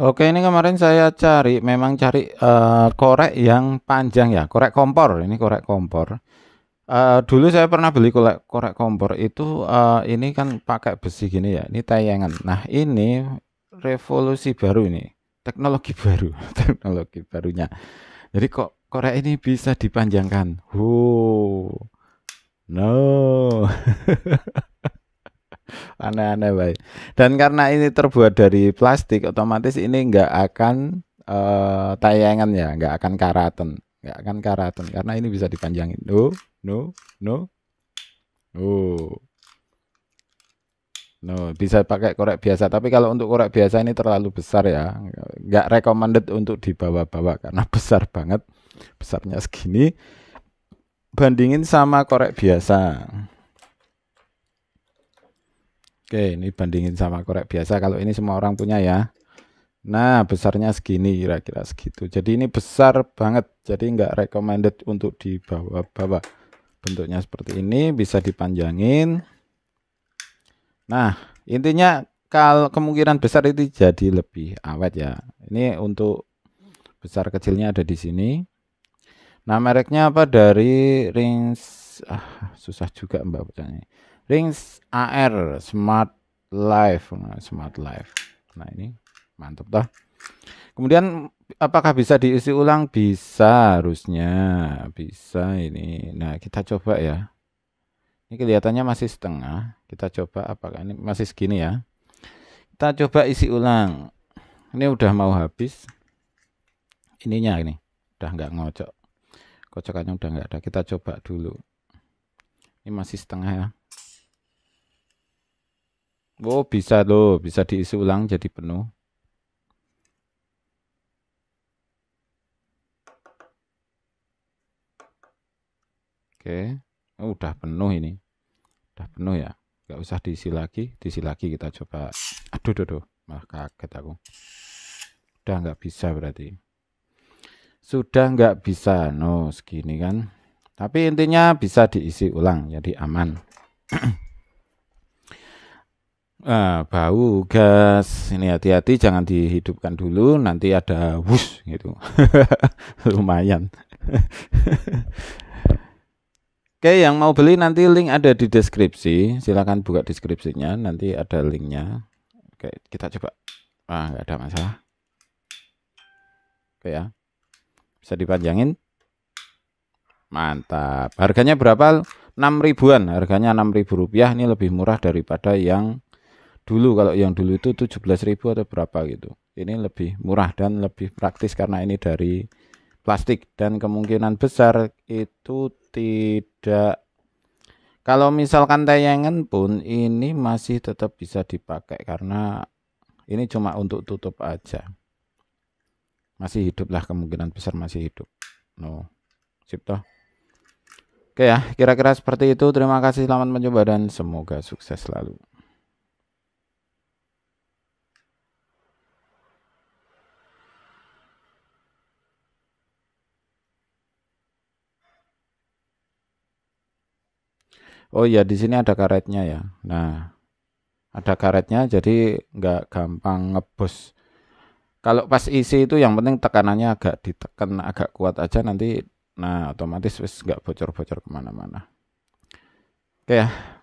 Oke, ini kemarin saya cari, memang cari uh, korek yang panjang ya, korek kompor. Ini korek kompor. Uh, dulu saya pernah beli korek, korek kompor itu, uh, ini kan pakai besi gini ya, ini tayangan. Nah, ini revolusi baru ini, teknologi baru, teknologi barunya. Jadi kok korek ini bisa dipanjangkan? Wow, no. aneh-aneh baik dan karena ini terbuat dari plastik otomatis ini nggak akan uh, tayangan ya nggak akan karaten, nggak akan karaten. karena ini bisa dipanjangin no no no no no bisa pakai korek biasa tapi kalau untuk korek biasa ini terlalu besar ya nggak recommended untuk dibawa-bawa karena besar banget besarnya segini bandingin sama korek biasa Oke, ini bandingin sama korek biasa. Kalau ini semua orang punya ya. Nah, besarnya segini kira-kira segitu. Jadi ini besar banget. Jadi nggak recommended untuk dibawa-bawa. Bentuknya seperti ini, bisa dipanjangin. Nah, intinya kalau kemungkinan besar itu jadi lebih awet ya. Ini untuk besar kecilnya ada di sini. Nah, mereknya apa dari Rings ah, susah juga Mbak bertanya. Rings AR Smart Life, nah, Smart Life. Nah ini mantap dah. Kemudian apakah bisa diisi ulang? Bisa harusnya, bisa ini. Nah kita coba ya. Ini kelihatannya masih setengah. Kita coba apakah ini masih segini ya? Kita coba isi ulang. Ini udah mau habis. Ininya ini udah nggak ngocok kocokannya udah nggak ada kita coba dulu ini masih setengah ya Oh, bisa loh, bisa diisi ulang jadi penuh. Oke, oh, udah penuh ini. Udah penuh ya. Gak usah diisi lagi, diisi lagi kita coba. Aduh, aduh, aduh. malah kaget aku. Udah nggak bisa berarti. Sudah nggak bisa, no segini kan. Tapi intinya bisa diisi ulang, jadi aman. Nah, bau gas ini hati-hati jangan dihidupkan dulu nanti ada wush gitu lumayan oke yang mau beli nanti link ada di deskripsi silahkan buka deskripsinya nanti ada linknya oke kita coba ah nggak ada masalah oke ya bisa dipanjangin mantap harganya berapa 6 ribuan harganya 6000 rupiah ini lebih murah daripada yang dulu kalau yang dulu itu 17.000 atau berapa gitu. Ini lebih murah dan lebih praktis karena ini dari plastik dan kemungkinan besar itu tidak kalau misalkan tayangan pun ini masih tetap bisa dipakai karena ini cuma untuk tutup aja. Masih hidup lah kemungkinan besar masih hidup. No. Sip toh. Oke ya, kira-kira seperti itu. Terima kasih, selamat mencoba dan semoga sukses selalu. Oh ya di sini ada karetnya ya. Nah ada karetnya jadi nggak gampang ngebus. Kalau pas isi itu yang penting tekanannya agak ditekan agak kuat aja nanti. Nah otomatis wis nggak bocor-bocor kemana-mana. Oke ya.